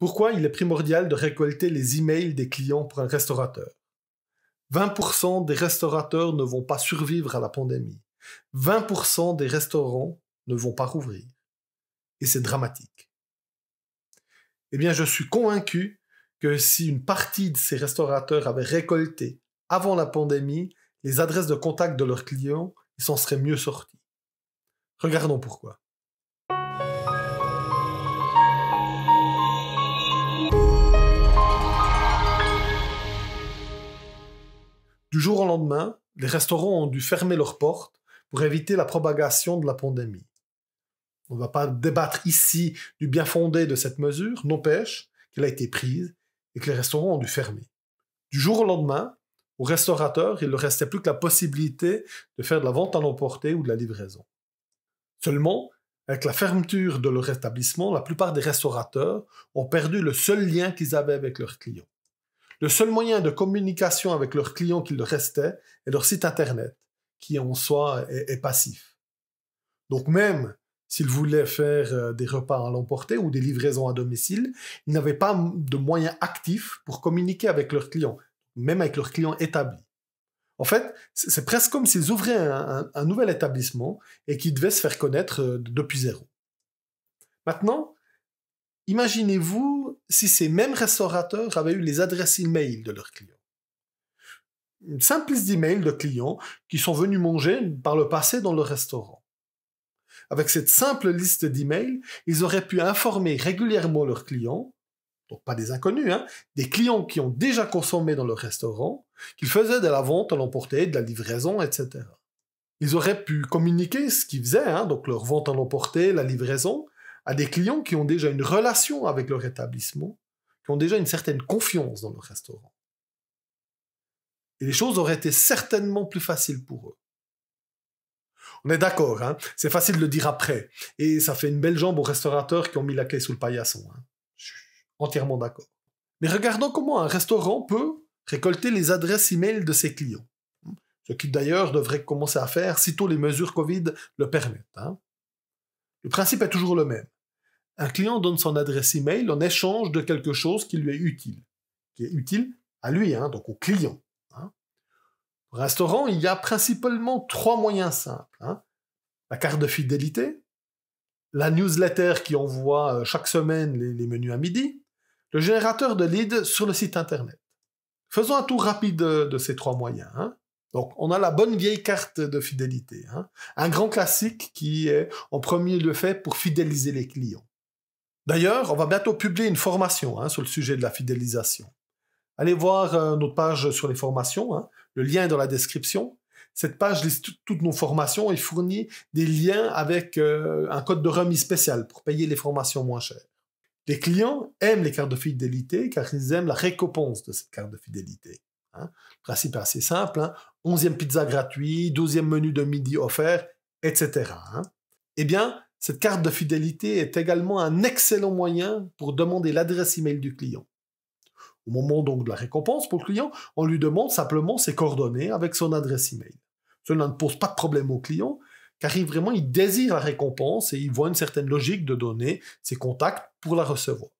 Pourquoi il est primordial de récolter les emails des clients pour un restaurateur 20% des restaurateurs ne vont pas survivre à la pandémie. 20% des restaurants ne vont pas rouvrir. Et c'est dramatique. Eh bien, je suis convaincu que si une partie de ces restaurateurs avait récolté, avant la pandémie, les adresses de contact de leurs clients, ils s'en seraient mieux sortis. Regardons pourquoi. Du jour au lendemain, les restaurants ont dû fermer leurs portes pour éviter la propagation de la pandémie. On ne va pas débattre ici du bien fondé de cette mesure, n'empêche qu'elle a été prise et que les restaurants ont dû fermer. Du jour au lendemain, aux restaurateurs, il ne restait plus que la possibilité de faire de la vente à l'emporter ou de la livraison. Seulement, avec la fermeture de leur établissement, la plupart des restaurateurs ont perdu le seul lien qu'ils avaient avec leurs clients. Le seul moyen de communication avec leurs clients qu'il leur restait est leur site Internet, qui en soi est, passif. Donc même s'ils voulaient faire euh, des repas à l'emporter ou des livraisons à domicile, ils n'avaient pas de moyens actifs pour communiquer avec leurs clients, même avec leurs clients établis. En fait, c'est presque comme s'ils ouvraient un, un, nouvel établissement et qu'ils devaient se faire connaître euh, depuis zéro. Maintenant, imaginez-vous si ces mêmes restaurateurs avaient eu les adresses e-mail de leurs clients. Une simple liste de d'e-mails de clients qui sont venus manger par le passé dans le restaurant. Avec cette simple liste de d'e-mails ils auraient pu informer régulièrement leurs clients, donc pas des inconnus, hein, des clients qui ont déjà consommé dans le restaurant, qu'ils faisaient de la vente à l'emporter, de la livraison, etc. Ils auraient pu communiquer ce qu'ils faisaient, hein, donc leur vente à l'emporter, la livraison, à des clients qui ont déjà une relation avec leur établissement, qui ont déjà une certaine confiance dans leur restaurant. Et les choses auraient été certainement plus faciles pour eux. On est d'accord, hein. c'est facile de le dire après. Et ça fait une belle jambe aux restaurateurs qui ont mis la clé sous le paillasson. Hein Je entièrement d'accord. Mais regardons comment un restaurant peut récolter les adresses e-mail de ses clients. Ce qui d'ailleurs devrait commencer à faire sitôt les mesures Covid le permettent. Hein. Le principe est toujours le même. Un client donne son adresse email en échange de quelque chose qui lui est utile, qui est utile à lui, hein, donc au client. Hein. Au restaurant, il y a principalement trois moyens simples. Hein. La carte de fidélité, la newsletter qui envoie euh, chaque semaine les, menus à midi, le générateur de leads sur le site Internet. Faisons un tour rapide de, ces trois moyens. Donc, on a la bonne vieille carte de fidélité. Hein. Un grand classique qui est en premier lieu fait pour fidéliser les clients. D'ailleurs, on va bientôt publier une formation hein, sur le sujet de la fidélisation. Allez voir euh, notre page sur les formations, hein, le lien est dans la description. Cette page liste toutes nos formations et fournit des liens avec euh, un code de remise spécial pour payer les formations moins chères. Les clients aiment les cartes de fidélité car ils aiment la récompense de cette carte de fidélité. Le principe est assez simple, 11e pizza gratuit, 12e menu de midi offert, etc. Hein. eh bien, cette carte de fidélité est également un excellent moyen pour demander l'adresse email du client. Au moment donc de la récompense pour le client, on lui demande simplement ses coordonnées avec son adresse email. Cela ne pose pas de problème au client, car vraiment il désire la récompense et il voit une certaine logique de donner ses contacts pour la recevoir.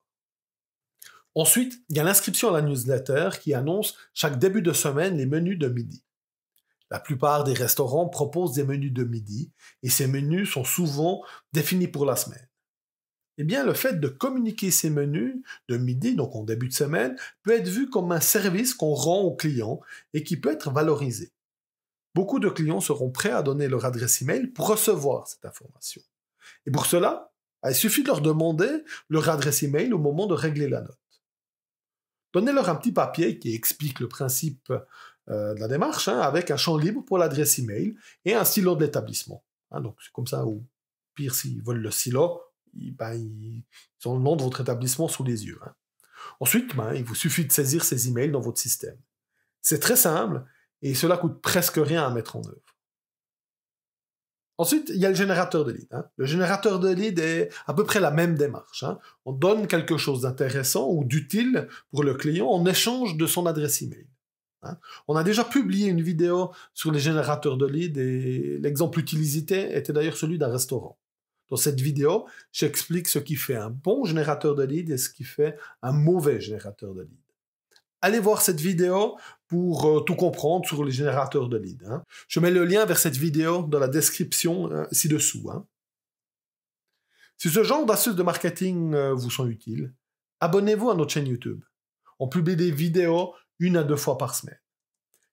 Ensuite, il y a l'inscription à la newsletter qui annonce chaque début de semaine les menus de midi. La plupart des restaurants proposent des menus de midi et ces menus sont souvent définis pour la semaine. Eh bien, le fait de communiquer ces menus de midi, donc en début de semaine, peut être vu comme un service qu'on rend aux clients et qui peut être valorisé. Beaucoup de clients seront prêts à donner leur adresse email pour recevoir cette information. Et pour cela, ah, il suffit de leur demander leur adresse email au moment de régler la note. Donnez-leur un petit papier qui explique le principe euh, de la démarche, hein, avec un champ libre pour l'adresse email et un silo de l'établissement. Hein. donc c'est comme ça, ou pire, s'ils veulent le silo, ils, ben, ont le nom de votre établissement sous les yeux. Hein. Ensuite, ben, il vous suffit de saisir ces emails dans votre système. C'est très simple et cela coûte presque rien à mettre en œuvre. Ensuite, il y a le générateur de lead. Le générateur de lead est à peu près la même démarche. On donne quelque chose d'intéressant ou d'utile pour le client en échange de son adresse email. Hein. On a déjà publié une vidéo sur les générateurs de leads et l'exemple utilisé était d'ailleurs celui d'un restaurant. Dans cette vidéo, j'explique ce qui fait un bon générateur de leads et ce qui fait un mauvais générateur de leads. Allez voir cette vidéo pour euh, tout comprendre sur les générateurs de leads. Hein. Je mets le lien vers cette vidéo dans la description hein, ci-dessous. Si ce genre d'astuces de marketing euh, vous sont utiles, abonnez-vous à notre chaîne YouTube. On publie des vidéos une à deux fois par semaine.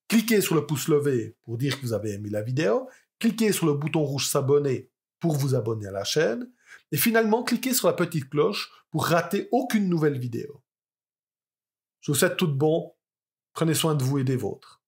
Cliquez sur le pouce levé pour dire que vous avez aimé la vidéo, cliquez sur le bouton rouge s'abonner pour vous abonner à la chaîne, et finalement cliquez sur la petite cloche pour rater aucune nouvelle vidéo. Je vous souhaite tout de bon, prenez soin de vous et des vôtres.